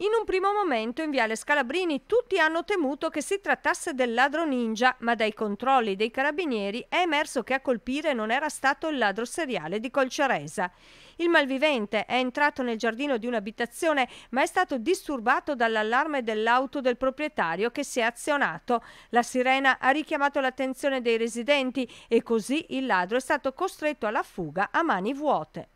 In un primo momento in Viale Scalabrini tutti hanno temuto che si trattasse del ladro ninja, ma dai controlli dei carabinieri è emerso che a colpire non era stato il ladro seriale di Colceresa. Il malvivente è entrato nel giardino di un'abitazione, ma è stato disturbato dall'allarme dell'auto del proprietario che si è azionato. La sirena ha richiamato l'attenzione dei residenti e così il ladro è stato costretto alla fuga a mani vuote.